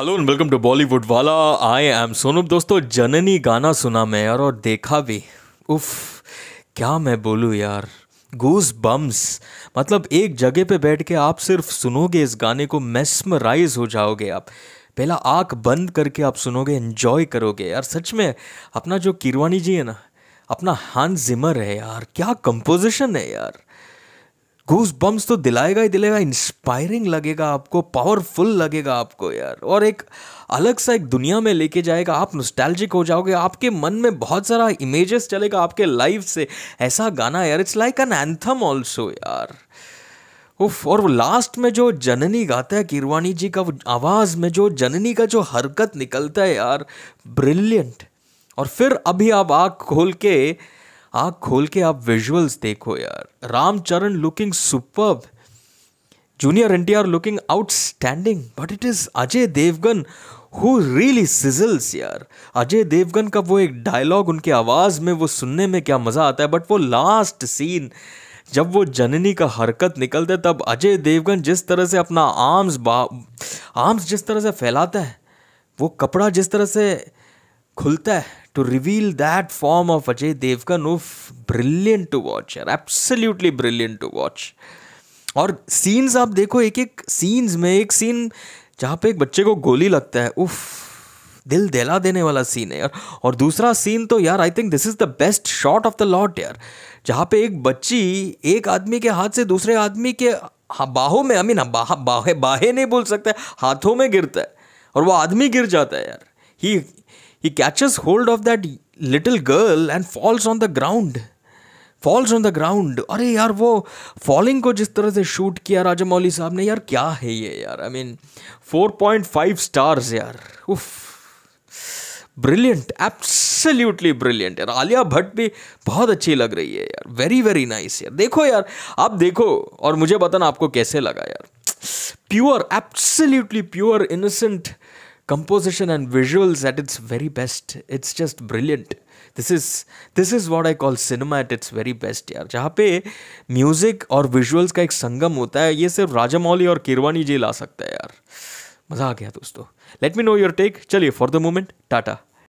Hello and welcome to Bollywood वाला I M Sonu दोस्तों जननी गाना सुना मैं यार और देखा भी उफ क्या मैं बोलूँ यार गूस बम्स मतलब एक जगह पे बैठ के आप सिर्फ सुनोगे इस गाने को मेस्मराइज हो जाओगे आप पहला आँख बंद करके आप सुनोगे एंजॉय करोगे यार सच में अपना जो किरवानी जी है ना अपना हान जिमर है यार क्या कंपोजिशन है यार घूस बम्स तो दिलाएगा ही दिलाएगा इंस्पायरिंग लगेगा आपको पावरफुल लगेगा आपको यार और एक अलग सा एक दुनिया में लेके जाएगा आप नोस्टैल्जिक हो जाओगे आपके मन में बहुत सारा इमेजेस चलेगा आपके लाइफ से ऐसा गाना यार it's like an anthem also यार उफ और लास्ट में जो जननी गाता है किरवानी जी का आवाज़ में जो जननी का जो हरकत निकलता है यार ब्रिलियंट और फिर अभी आप आग खोल के आग खोल के आप विजुअल्स देखो यार Ram Charan looking super junior N T R looking outstanding but it is Ajay Devgn who really sizzles यार अजय देवगन का वो एक डायलॉग उनकी आवाज़ में वो सुनने में क्या मज़ा आता है बट वो लास्ट सीन जब वो जननी का हरकत निकलता है तब अजय देवगन जिस तरह से अपना आर्म्स बा आर्म्स जिस तरह से फैलाता है वो कपड़ा जिस तरह से खुलता है to reveal that form of Ajay Devgn उफ ब्रिलियंट टू वॉच यार एब्सोल्यूटली ब्रिलियंट टू वॉच और सीन्स आप देखो एक एक सीन्स में एक सीन जहाँ पे एक बच्चे को गोली लगता है उफ दिल दहला देने वाला सीन है यार और दूसरा सीन तो यार I think this is the best shot of the lot यार जहाँ पे एक बच्ची एक आदमी के हाथ से दूसरे आदमी के बाहों में आई मीन बाहे बाहे नहीं बोल सकते हाथों में गिरता है और वो आदमी गिर जाता है यार ही He catches hold of that little girl and falls on the ground. Falls on the ground अरे यार वो फॉलिंग को जिस तरह से शूट किया राजा मौली साहब ने यार क्या है ये यार आई मीन 4.5 स्टार्स यार उफ ब्रिलियंट एब्सोल्युटली ब्रिलियंट यार आलिया भट्ट भी बहुत अच्छी लग रही है यार वेरी वेरी नाइस यार देखो यार आप देखो और मुझे बताना आपको कैसे लगा यार pure absolutely pure innocent composition and visuals at its very best it's just brilliant this is this is what I call cinema at its very best यार जहाँ पे म्यूजिक और विजुअल्स का एक संगम होता है ये सिर्फ राजामौली और किरवानी जी ला सकता है यार मज़ा आ गया दोस्तों let me know your take चलिए फॉर द मोमेंट टाटा